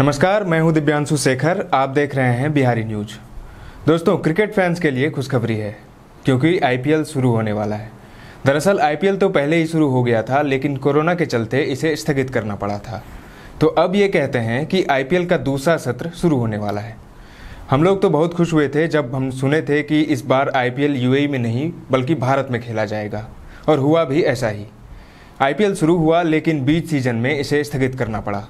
नमस्कार मैं हूं दिव्यांशु शेखर आप देख रहे हैं बिहारी न्यूज दोस्तों क्रिकेट फैंस के लिए खुशखबरी है क्योंकि आईपीएल शुरू होने वाला है दरअसल आईपीएल तो पहले ही शुरू हो गया था लेकिन कोरोना के चलते इसे स्थगित करना पड़ा था तो अब ये कहते हैं कि आईपीएल का दूसरा सत्र शुरू होने वाला है हम लोग तो बहुत खुश हुए थे जब हम सुने थे कि इस बार आईपीएल यूएई में नहीं बल्कि भारत में खेला जाएगा और हुआ भी ऐसा ही आईपीएल शुरू हुआ लेकिन बीच सीजन में इसे स्थगित करना पड़ा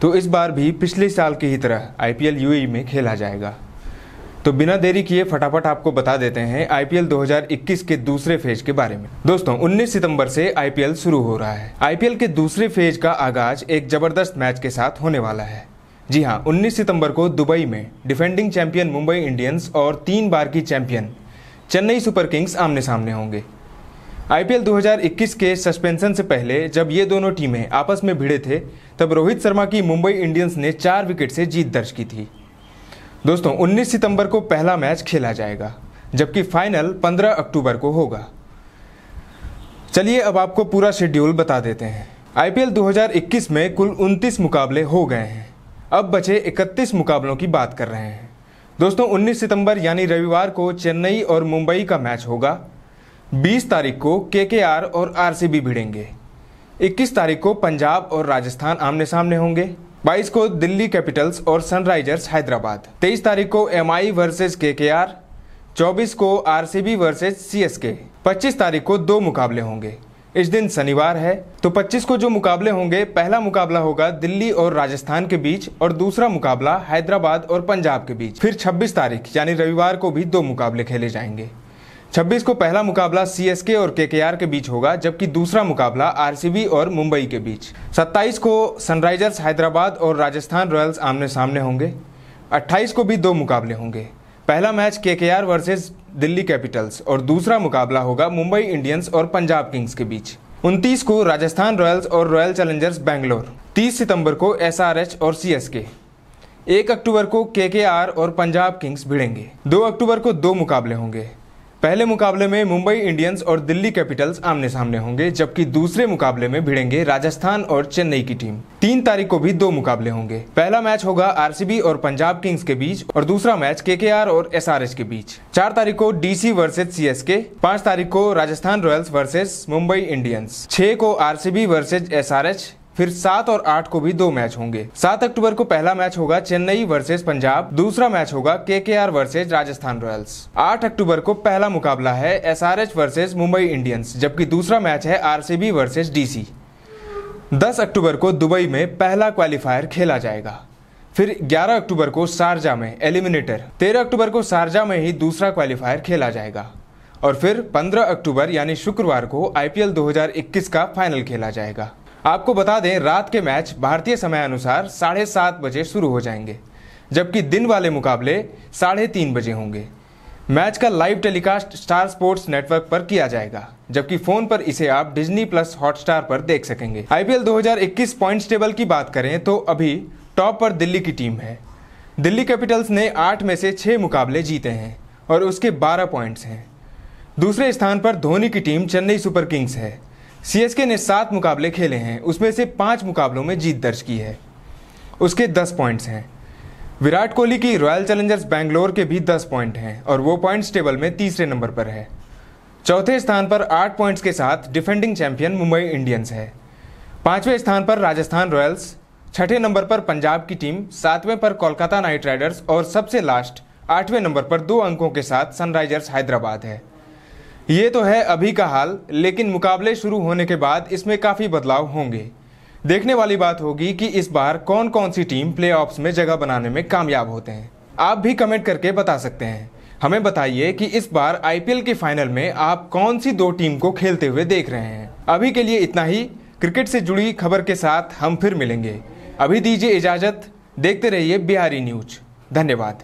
तो इस बार भी पिछले साल की ही तरह आईपीएल यूएई में खेला जाएगा तो बिना देरी किए फटाफट आपको बता देते हैं आईपीएल 2021 के दूसरे फेज के बारे में दोस्तों 19 सितंबर से आईपीएल शुरू हो रहा है आईपीएल के दूसरे फेज का आगाज एक जबरदस्त मैच के साथ होने वाला है जी हाँ 19 सितंबर को दुबई में डिफेंडिंग चैंपियन मुंबई इंडियंस और तीन बार की चैंपियन चेन्नई सुपर किंग्स आमने सामने होंगे आईपीएल 2021 के सस्पेंशन से पहले जब ये दोनों टीमें आपस में भिड़े थे तब रोहित शर्मा की मुंबई इंडियंस ने चार विकेट से जीत दर्ज की थी दोस्तों 19 सितंबर को पहला मैच खेला जाएगा जबकि फाइनल 15 अक्टूबर को होगा चलिए अब आपको पूरा शेड्यूल बता देते हैं आईपीएल 2021 में कुल 29 मुकाबले हो गए हैं अब बचे 31 मुकाबलों की बात कर रहे हैं दोस्तों 19 सितंबर यानी रविवार को चेन्नई और मुंबई का मैच होगा 20 तारीख को केकेआर और आरसीबी भिड़ेंगे 21 तारीख को पंजाब और राजस्थान आमने सामने होंगे 22 को दिल्ली कैपिटल्स और सनराइजर्स हैदराबाद 23 तारीख को एमआई वर्सेस केकेआर 24 को आरसीबी वर्सेस सीएसके 25 तारीख को दो मुकाबले होंगे इस दिन शनिवार है तो 25 को जो मुकाबले होंगे पहला मुकाबला होगा दिल्ली और राजस्थान के बीच और दूसरा मुकाबला हैदराबाद और पंजाब के बीच फिर 26 तारीख यानी रविवार को भी दो मुकाबले खेले जाएंगे छब्बीस को पहला मुकाबला सी और के के बीच होगा जबकि दूसरा मुकाबला आर और मुंबई के बीच सत्ताईस को सनराइजर्स हैदराबाद और राजस्थान रॉयल्स आमने सामने होंगे अट्ठाईस को भी दो मुकाबले होंगे पहला मैच के के आर वर्सेज दिल्ली कैपिटल्स और दूसरा मुकाबला होगा मुंबई इंडियंस और पंजाब किंग्स के बीच उनतीस को राजस्थान रॉयल्स और रॉयल चैलेंजर्स बैंगलोर 30 सितंबर को एसआरएच और सीएसके 1 अक्टूबर को के के आर और पंजाब किंग्स भिड़ेंगे 2 अक्टूबर को दो मुकाबले होंगे पहले मुकाबले में मुंबई इंडियंस और दिल्ली कैपिटल्स आमने सामने होंगे जबकि दूसरे मुकाबले में भिड़ेंगे राजस्थान और चेन्नई की टीम तीन तारीख को भी दो मुकाबले होंगे पहला मैच होगा आरसीबी और पंजाब किंग्स के बीच और दूसरा मैच केकेआर और एसआरएच के बीच चार तारीख को डीसी वर्सेज सीएसके पांच तारीख को Rajasthan Royals versus Mumbai Indians छह को आरसीबी वर्सेज एसआरएच फिर सात और आठ को भी दो मैच होंगे सात अक्टूबर को पहला मैच होगा चेन्नई वर्सेज पंजाब दूसरा मैच होगा के के आर वर्सेज राजस्थान रॉयल्स आठ अक्टूबर को पहला मुकाबला है S R H versus Mumbai Indians जबकि दूसरा मैच है R C B versus D C दस अक्टूबर को दुबई में पहला क्वालिफायर खेला जाएगा फिर 11 अक्टूबर को शारजा में एलिमिनेटर 13 अक्टूबर को शारजा में ही दूसरा क्वालिफायर खेला जाएगा और फिर 15 अक्टूबर यानी शुक्रवार को आईपीएल 2021 का फाइनल खेला जाएगा आपको बता दें रात के मैच भारतीय समय अनुसार साढ़े सात बजे शुरू हो जाएंगे जबकि दिन वाले मुकाबले साढ़े तीन बजे होंगे मैच का live telecast Star Sports network पर किया जाएगा जबकि फोन पर इसे आप डिज्नी प्लस हॉटस्टार पर देख सकेंगे आईपीएल 2021 पॉइंट्स टेबल की बात करें तो अभी टॉप पर दिल्ली की टीम है दिल्ली कैपिटल्स ने आठ में से छः मुकाबले जीते हैं और उसके बारह पॉइंट्स हैं दूसरे स्थान पर धोनी की टीम चेन्नई सुपर किंग्स है सीएसके ने सात मुकाबले खेले हैं उसमें से पाँच मुकाबलों में जीत दर्ज की है उसके दस पॉइंट्स हैं विराट कोहली की रॉयल चैलेंजर्स बैंगलोर के भी दस पॉइंट हैं और वो पॉइंट्स टेबल में तीसरे नंबर पर है चौथे स्थान पर आठ पॉइंट्स के साथ डिफेंडिंग चैंपियन मुंबई इंडियंस है पाँचवें स्थान पर राजस्थान रॉयल्स छठे नंबर पर पंजाब की टीम सातवें पर कोलकाता नाइट राइडर्स और सबसे लास्ट आठवें नंबर पर दो अंकों के साथ सनराइजर्स हैदराबाद है ये तो है अभी का हाल लेकिन मुकाबले शुरू होने के बाद इसमें काफ़ी बदलाव होंगे देखने वाली बात होगी कि इस बार कौन कौन सी टीम प्ले में जगह बनाने में कामयाब होते हैं आप भी कमेंट करके बता सकते हैं हमें बताइए कि इस बार आईपीएल के फाइनल में आप कौन सी दो टीम को खेलते हुए देख रहे हैं अभी के लिए इतना ही क्रिकेट से जुड़ी खबर के साथ हम फिर मिलेंगे अभी दीजिए इजाज़त देखते रहिए बिहारी न्यूज धन्यवाद